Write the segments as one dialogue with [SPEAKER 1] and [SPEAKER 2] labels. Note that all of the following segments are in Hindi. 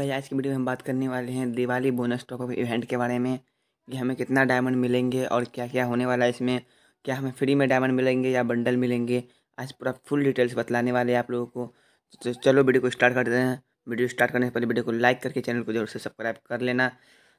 [SPEAKER 1] भाई आज की वीडियो में हम बात करने वाले हैं दिवाली बोनस टॉपअप इवेंट के बारे में कि हमें कितना डायमंड मिलेंगे और क्या क्या होने वाला है इसमें क्या हमें फ्री में डायमंड मिलेंगे या बंडल मिलेंगे आज पूरा फुल डिटेल्स बतलाने वाले हैं आप लोगों को तो चलो वीडियो को स्टार्ट करते हैं वीडियो स्टार्ट करने से पहले वीडियो को लाइक करके चैनल को जरूर से सब्सक्राइब कर लेना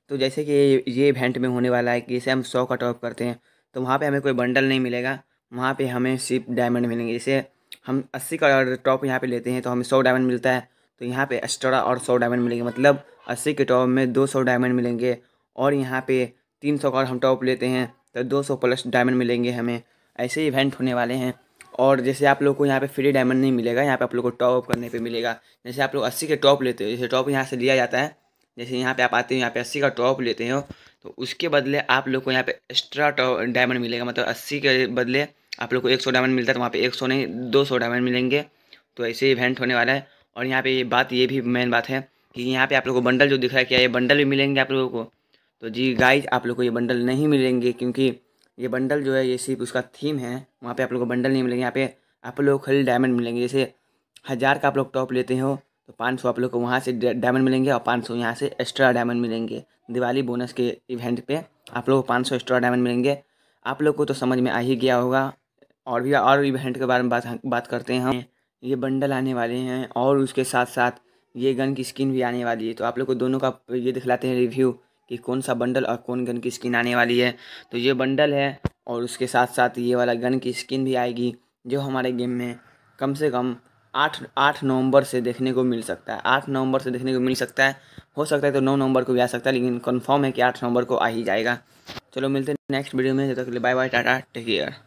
[SPEAKER 1] तो जैसे कि ये इवेंट में होने वाला है कि जैसे हम सौ का टॉप करते हैं तो वहाँ पर हमें कोई बंडल नहीं मिलेगा वहाँ पर हमें सिर्फ डायमंड मिलेंगे जैसे हम अस्सी का टॉप यहाँ पर लेते हैं तो हमें सौ डायमंड मिलता है तो यहाँ पे एक्स्ट्रा और सौ डायमंड मिलेंगे मतलब अस्सी के टॉप में दो सौ डायमंड मिलेंगे और यहाँ पे तीन सौ का हम टॉप लेते हैं तो दो सौ प्लस डायमंड मिलेंगे हमें ऐसे इवेंट होने वाले हैं और जैसे आप लोग को यहाँ पे फ्री डायमंड नहीं मिलेगा यहाँ पे आप लोग को टॉप करने पे मिलेगा जैसे आप लोग अस्सी के टॉप लेते हो जैसे टॉप यहाँ से लिया जाता है जैसे यहाँ पे आप आते हो यहाँ पे अस्सी का टॉप लेते हो तो उसके बदले आप लोग को यहाँ पे एक्स्ट्रा डायमंड मिलेगा मतलब अस्सी के बदले आप लोग को एक सौ डायमंड मिलता है तो वहाँ पे एक सौ नहीं दो सौ डायमंड मिलेंगे तो ऐसे इवेंट होने वाला है और यहाँ पे ये बात ये भी मेन बात है कि यहाँ पे आप लोग को बंडल जो दिख रहा है क्या ये बंडल भी मिलेंगे आप लोगों को तो जी गाइज आप लोग को ये बंडल नहीं मिलेंगे क्योंकि ये बंडल जो है ये सिर्फ उसका थीम है वहाँ पे आप लोग को बंडल नहीं मिलेंगे यहाँ पे आप लोग खाली डायमंड मिलेंगे जैसे हज़ार का आप लोग टॉप लेते हो तो पाँच सौ आप लोग को वहाँ से डायमंड मिलेंगे और पाँच सौ यहाँ से एक्स्ट्रा डायमंड मिलेंगे दिवाली बोनस के इवेंट पर आप लोग को पाँच सौ एक्स्ट्रा डायमंड मिलेंगे आप लोग को तो समझ में आ ही गया होगा और भी और इवेंट के बारे में बात बात करते हैं ये बंडल आने वाले हैं और उसके साथ साथ ये गन की स्किन भी आने वाली है तो आप लोग को दोनों का ये दिखलाते हैं रिव्यू कि कौन सा बंडल और कौन गन की स्किन आने वाली है तो ये बंडल है और उसके साथ साथ ये वाला गन की स्किन भी आएगी जो हमारे गेम में कम से कम आठ आठ नवंबर से देखने को मिल सकता है आठ नवंबर से देखने को मिल सकता है हो सकता है तो नौ नवंबर को भी आ सकता है लेकिन कंफर्म है कि आठ नवंबर को आ ही जाएगा चलो मिलते हैं नेक्स्ट वीडियो में जब तक bye bye tata take care